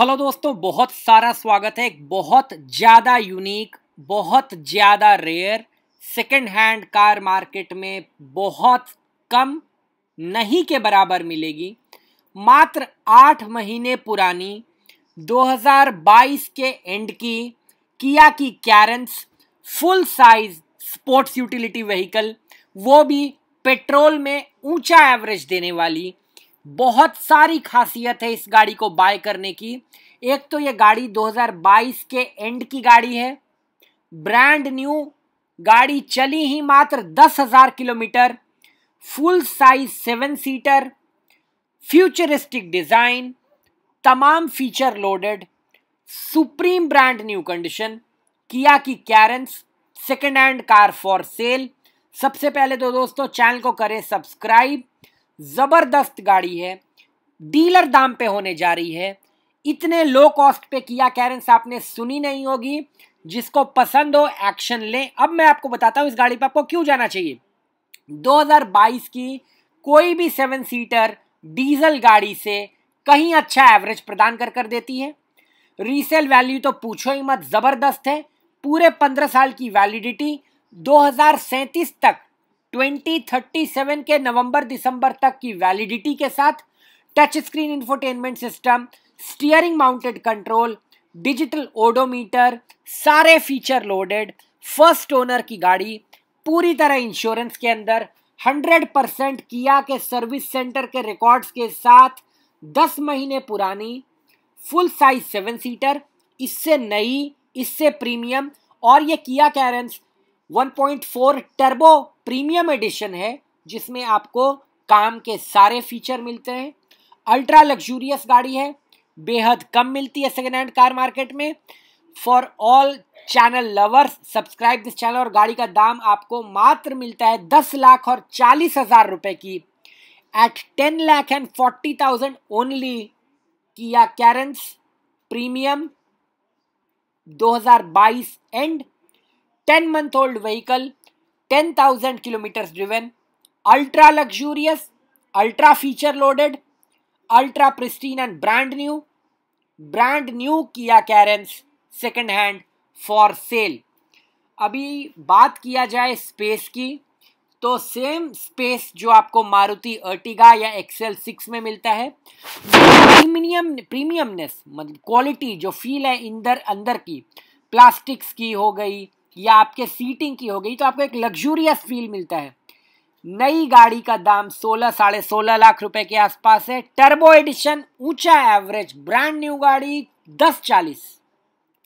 hello दोस्तों बहुत सारा स्वागत है एक बहुत ज़्यादा यूनिक बहुत ज़्यादा rare second hand car market में बहुत कम नहीं के बराबर मिलेगी मात्र आठ महीने पुरानी 2022 के एंड की किया की Carens full size sports utility vehicle वो भी पेट्रोल में ऊंचा एवरेज देने वाली बहुत सारी खासियत है इस गाड़ी को बाय करने की एक तो ये गाड़ी 2022 के एंड की गाड़ी है ब्रांड न्यू गाड़ी चली ही मात्र दस हजार kilometre full size seven seater futuristic design तमाम feature loaded supreme brand new condition Kia की Carens second hand car for sale सबसे पहले तो दोस्तों चैनल को करें सब्सक्राइब ज़बरदस्त गाड़ी है डीलर दाम पे होने जा रही है इतने लो कॉस्ट पे किया कैरेंस आपने सुनी नहीं होगी जिसको पसंद हो एक्शन लें अब मैं आपको बताता हूँ इस गाड़ी पर आपको क्यों जाना चाहिए 2022 की कोई भी सेवन सीटर डीजल गाड़ी से कहीं अच्छा एवरेज प्रदान कर कर देती है रीसेल वैल्यू तो पूछो ही मत ज़बरदस्त है पूरे पंद्रह साल की वैलिडिटी दो तक 2037 के नवंबर दिसंबर तक की वैलिडिटी के साथ touch screen infotainment system steering mounted control digital odometer सारे फीचर लोडेड फर्स्ट ओनर की गाड़ी पूरी तरह इंश्योरेंस के अंदर 100 परसेंट किया के सर्विस सेंटर के रिकॉर्ड्स के साथ 10 महीने पुरानी फुल साइज सेवन सीटर इससे नई इससे प्रीमियम और ये किया कैरेंस 1.4 टर्बो प्रीमियम एडिशन है जिसमें आपको काम के सारे फीचर मिलते हैं अल्ट्रा लग्जूरियस गाड़ी है बेहद कम मिलती है सेकेंड हैंड कार मार्केट में for all channel lovers subscribe this channel और गाड़ी का दाम आपको मात्र मिलता है दस लाख और चालीस हजार रुपए की at ten lakh and forty thousand only Kia Carens premium 2022 and 10 month old vehicle 10000 kilometers driven ultra luxurious ultra feature loaded ultra pristine and brand new brand new kia carens second hand for sale अभी बात किया जाए space की तो same space जो आपको Maruti Ertiga या XL six में मिलता है प्रीमियम प्रीमियमनेस मतलब क्वालिटी जो फील है इंदर अंदर की प्लास्टिक्स की हो गई या आपके सीटिंग की हो गई तो आपको एक लग्जूरियस फील मिलता है नई गाड़ी का दाम सोलह साढ़े सोलह लाख रुपए के आसपास है टर्बो एडिशन ऊंचा एवरेज ब्रांड न्यू गाड़ी दस चालीस